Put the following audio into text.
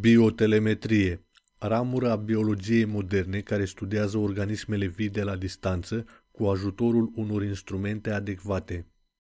Biotelemetrie Ramura biologiei moderne care studiază organismele vii de la distanță cu ajutorul unor instrumente adecvate.